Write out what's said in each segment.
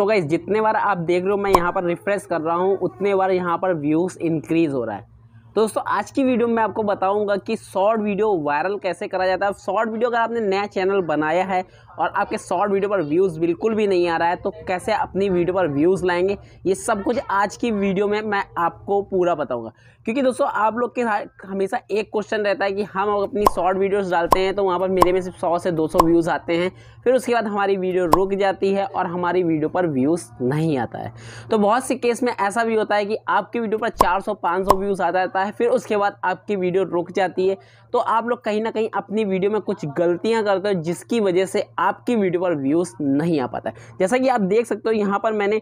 सो गई जितने बार आप देख रहे हो मैं यहाँ पर रिफ्रेश कर रहा हूँ उतने बार यहाँ पर व्यूज़ इंक्रीज़ हो रहा है दोस्तों आज की वीडियो में आपको बताऊंगा कि शॉर्ट वीडियो वायरल कैसे करा जाता है शॉर्ट वीडियो अगर आपने नया चैनल बनाया है और आपके शॉर्ट वीडियो पर व्यूज़ बिल्कुल भी नहीं आ रहा है तो कैसे अपनी वीडियो पर व्यूज़ लाएंगे ये सब कुछ आज की वीडियो में मैं आपको पूरा बताऊँगा क्योंकि दोस्तों आप लोग के हमेशा एक क्वेश्चन रहता है कि हम अपनी शॉर्ट वीडियोज़ डालते हैं तो वहाँ पर मेरे में सिर्फ सौ से दो व्यूज़ आते हैं फिर उसके बाद हमारी वीडियो रुक जाती है और हमारी वीडियो पर व्यूज़ नहीं आता है तो बहुत से केस में ऐसा भी होता है कि आपकी वीडियो पर चार सौ व्यूज़ आ जाता है है फिर उसके बाद आपकी वीडियो रुक जाती है तो आप लोग कहीं ना कहीं अपनी वीडियो में कुछ गलतियां करते हो जिसकी वजह से आपकी वीडियो पर व्यूज़ नहीं आ पाता है जैसा कि आप देख सकते हो यहाँ पर मैंने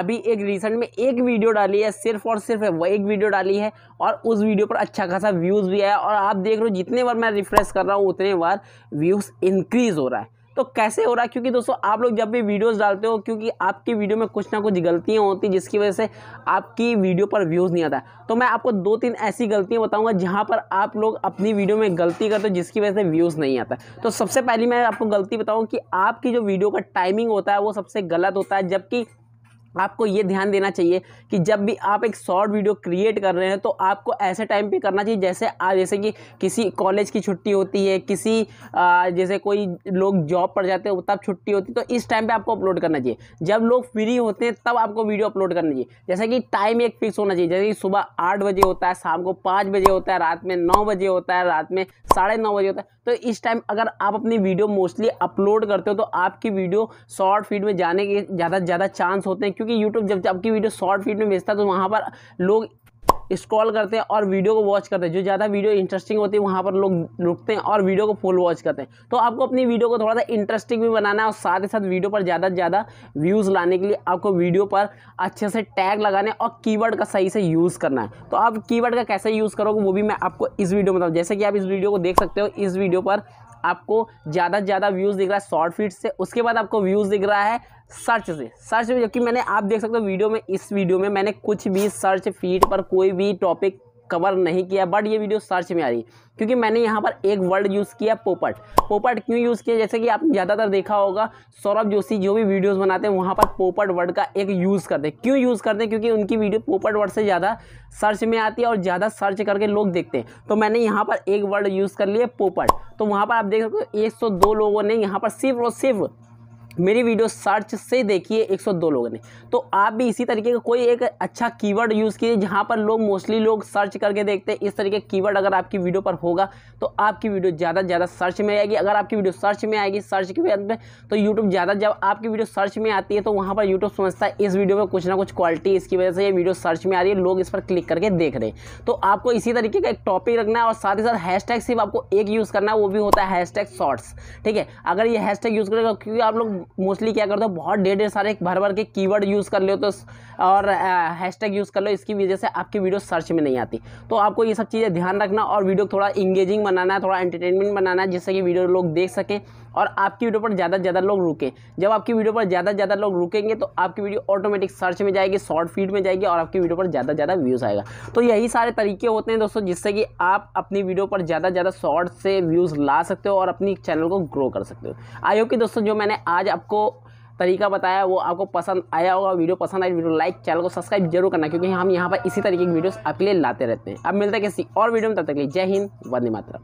अभी एक रिसेंट में एक वीडियो डाली है सिर्फ और सिर्फ वह एक वीडियो डाली है और उस वीडियो पर अच्छा खासा व्यूज़ भी आया और आप देख रहे हो जितने बार मैं रिफ्रेश कर रहा हूँ उतने बार व्यूज़ इंक्रीज़ हो रहा है तो कैसे हो रहा है क्योंकि दोस्तों आप लोग जब भी वीडियोस डालते हो क्योंकि आपकी वीडियो में कुछ ना कुछ गलतियाँ होती जिसकी वजह से आपकी वीडियो पर व्यूज़ नहीं आता तो मैं आपको दो तीन ऐसी गलतियाँ बताऊँगा जहाँ पर आप लोग अपनी वीडियो में गलती करते हो जिसकी वजह से व्यूज़ नहीं आता तो सबसे पहले मैं आपको गलती बताऊँ कि आपकी जो वीडियो का टाइमिंग होता है वो सबसे गलत होता है जबकि आपको ये ध्यान देना चाहिए कि जब भी आप एक शॉर्ट वीडियो क्रिएट कर रहे हैं तो आपको ऐसे टाइम पे करना चाहिए जैसे आज जैसे कि किसी कॉलेज की छुट्टी होती है किसी आ, जैसे कोई लोग जॉब पर जाते हैं तब छुट्टी होती है तो इस टाइम पे आपको अपलोड करना चाहिए जब लोग फ्री होते हैं तब आपको वीडियो अपलोड करना चाहिए जैसे कि टाइम एक फिक्स होना चाहिए जैसे कि सुबह आठ बजे होता है शाम को पाँच बजे होता है रात में नौ बजे होता है रात में साढ़े नौ बजे होता है तो इस टाइम अगर आप अपनी वीडियो मोस्टली अपलोड करते हो तो आपकी वीडियो शॉर्ट फीड में जाने के ज़्यादा ज़्यादा चांस होते हैं क्योंकि यूट्यूब जब आपकी वीडियो शॉर्ट फीड में भेजता है तो वहाँ पर लोग स्क्रॉल करते हैं और वीडियो को वॉच करते हैं जो ज़्यादा वीडियो इंटरेस्टिंग होती है वहाँ पर लोग रुकते हैं और वीडियो को फुल वॉच करते हैं तो आपको अपनी वीडियो को थोड़ा सा इंटरेस्टिंग भी बनाना है और साथ ही साथ वीडियो पर ज़्यादा से ज़्यादा व्यूज़ लाने के लिए आपको वीडियो पर अच्छे से टैग लगाने और कीवर्ड का सही से यूज़ करना है तो आप कीवर्ड का कैसे यूज़ करोगे वो भी मैं आपको इस वीडियो में बताऊँ जैसे कि आप इस वीडियो को देख सकते हो इस वीडियो पर आपको ज़्यादा से ज़्यादा व्यूज़ दिख रहा है शॉर्ट फीड से उसके बाद आपको व्यूज़ दिख रहा है सर्च से सर्च में जबकि मैंने आप देख सकते हो वीडियो में इस वीडियो में मैंने कुछ भी सर्च फीड पर कोई भी टॉपिक कवर नहीं किया बट ये वीडियो सर्च में आ रही क्योंकि मैंने यहाँ पर एक वर्ड यूज़ किया पोपट पोपट क्यों यूज़ किया जैसे कि आपने ज़्यादातर देखा होगा सौरभ जोशी जो भी वीडियोस बनाते हैं वहाँ पर पोपट वर्ड का एक यूज़ करते हैं क्यों यूज़ करते हैं क्योंकि उनकी वीडियो पोपट वर्ड से ज़्यादा सर्च में आती है और ज़्यादा सर्च करके लोग देखते हैं तो मैंने यहाँ पर एक वर्ड यूज़ कर लिया पोपट तो वहाँ पर आप देख सकते हो एक लोगों ने यहाँ पर सिर्फ और सिर्फ मेरी वीडियो सर्च से देखिए 102 लोगों ने तो आप भी इसी तरीके का कोई एक अच्छा कीवर्ड यूज़ कीजिए जहाँ पर लोग मोस्टली लोग सर्च करके देखते हैं इस तरीके का कीवर्ड अगर आपकी वीडियो पर होगा तो आपकी वीडियो ज़्यादा से ज़्यादा सर्च में आएगी अगर आपकी वीडियो सर्च में आएगी सर्च के अंदर में तो यूट्यूब ज़्यादा जब आपकी वीडियो सर्च में आती है तो वहाँ पर यूट्यूब समझता है इस वीडियो में कुछ ना कुछ क्वालिटी इसकी वजह से ये वीडियो सर्च में आ रही है लोग इस पर क्लिक करके देख रहे हैं तो आपको इसी तरीके का एक टॉपिक रखना है और साथ ही साथ हैशटैग सिर्फ आपको एक यूज़ करना है वो भी होता है हैशटैग शॉर्ट्स ठीक है अगर ये हैशटैग यूज़ करेगा क्योंकि आप लोग मोस्टली क्या करते हो बहुत ढेर ढेर सारे भर भर के कीवर्ड यूज़ कर लो तो और हैशटैग यूज़ कर लो इसकी वजह से आपकी वीडियो सर्च में नहीं आती तो आपको ये सब चीज़ें ध्यान रखना और वीडियो थोड़ा इंगेजिंग बनाना है थोड़ा एंटरटेनमेंट बनाना है जिससे कि वीडियो लोग देख सकें और आपकी वीडियो पर ज़्यादा से ज़्यादा लोग रुकें जब आपकी वीडियो पर ज़्यादा से ज़्यादा लोग रुकेंगे तो आपकी वीडियो ऑटोमेटिक सर्च में जाएगी शॉर्ट फीड में जाएगी और आपकी वीडियो पर ज़्यादा ज़्यादा व्यूज़ आएगा तो यही सारे तरीके होते हैं दोस्तों जिससे कि आप अपनी वीडियो पर ज़्यादा ज़्यादा शॉर्ट से व्यूज़ ला सकते हो और अपनी चैनल को ग्रो कर सकते हो आई होप कि दोस्तों जो मैंने आज आपको तरीका बताया वो आपको पसंद आया होगा वीडियो पसंद आई वीडियो लाइक चैनल को सब्सक्राइब जरूर करना क्योंकि हम यहाँ पर इसी तरीके की वीडियोस आपके लिए लाते रहते हैं अब मिलते हैं किसी और वीडियो में तब तक के लिए जय हिंद वंदे मातरम